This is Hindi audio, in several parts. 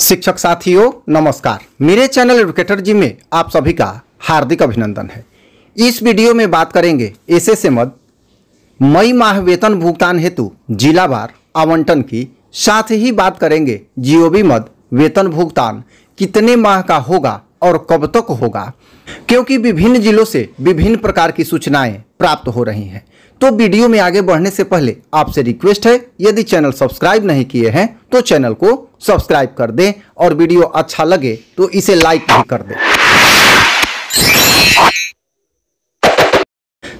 शिक्षक साथियों नमस्कार मेरे चैनल एडुकेटर जी में आप सभी का हार्दिक अभिनंदन है इस वीडियो में बात करेंगे ऐसे से मद मई माह वेतन भुगतान हेतु जिलावार आवंटन की साथ ही बात करेंगे जीओबी मद वेतन भुगतान कितने माह का होगा और कब तक होगा क्योंकि विभिन्न जिलों से विभिन्न प्रकार की सूचनाएं प्राप्त हो रही हैं तो वीडियो में आगे बढ़ने से पहले आपसे रिक्वेस्ट है यदि चैनल सब्सक्राइब नहीं किए हैं तो चैनल को सब्सक्राइब कर दें और वीडियो अच्छा लगे तो इसे लाइक भी कर दें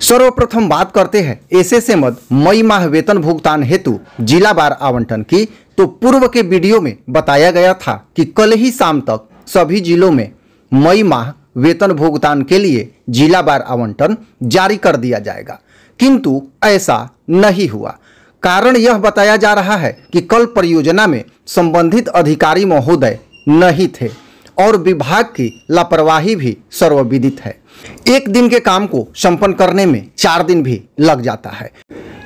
सर्वप्रथम बात करते हैं से मत मई माह वेतन भुगतान हेतु जिला बार आवंटन की तो पूर्व के वीडियो में बताया गया था कि कल ही शाम तक सभी जिलों में मई माह वेतन भुगतान के लिए जिला बार आवंटन जारी कर दिया जाएगा किंतु ऐसा नहीं हुआ कारण यह बताया जा रहा है कि कल परियोजना में संबंधित अधिकारी महोदय नहीं थे और विभाग की लापरवाही भी सर्वविदित है एक दिन के काम को संपन्न करने में चार दिन भी लग जाता है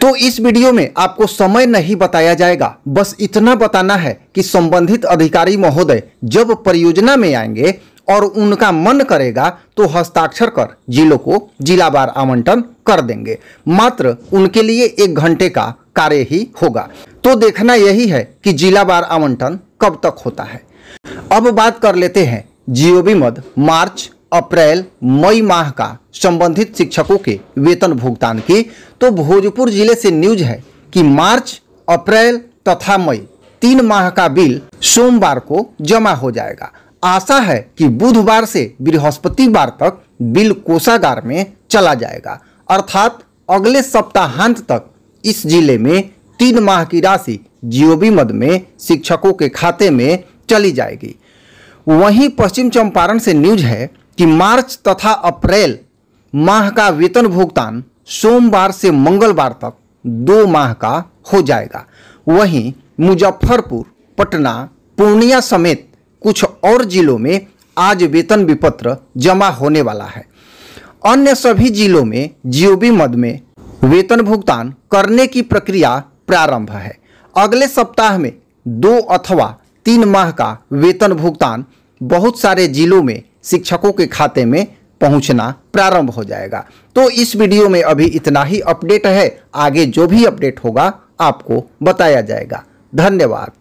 तो इस वीडियो में आपको समय नहीं बताया जाएगा बस इतना बताना है कि संबंधित अधिकारी महोदय जब परियोजना में आएंगे और उनका मन करेगा तो हस्ताक्षर कर जिलों को जिला बार आवंटन कर देंगे मात्र उनके लिए एक घंटे का कार्य ही होगा तो देखना यही है कि बार आवंटन कब तक होता है अब बात कर लेते हैं जीओबी मद मार्च अप्रैल मई माह का संबंधित शिक्षकों के वेतन भुगतान की तो भोजपुर जिले से न्यूज है कि मार्च अप्रैल तथा मई तीन माह का बिल सोमवार को जमा हो जाएगा आशा है कि बुधवार से बृहस्पतिवार तक बिल कोषागार में चला जाएगा अर्थात अगले सप्ताहांत तक इस जिले में तीन माह की राशि जीओबी मद में शिक्षकों के खाते में चली जाएगी वहीं पश्चिम चंपारण से न्यूज है कि मार्च तथा अप्रैल माह का वेतन भुगतान सोमवार से मंगलवार तक दो माह का हो जाएगा वहीं मुजफ्फरपुर पटना पूर्णिया समेत कुछ और जिलों में आज वेतन विपत्र जमा होने वाला है अन्य सभी जिलों में जीओबी मद में वेतन भुगतान करने की प्रक्रिया प्रारंभ है अगले सप्ताह में दो अथवा तीन माह का वेतन भुगतान बहुत सारे जिलों में शिक्षकों के खाते में पहुंचना प्रारंभ हो जाएगा तो इस वीडियो में अभी इतना ही अपडेट है आगे जो भी अपडेट होगा आपको बताया जाएगा धन्यवाद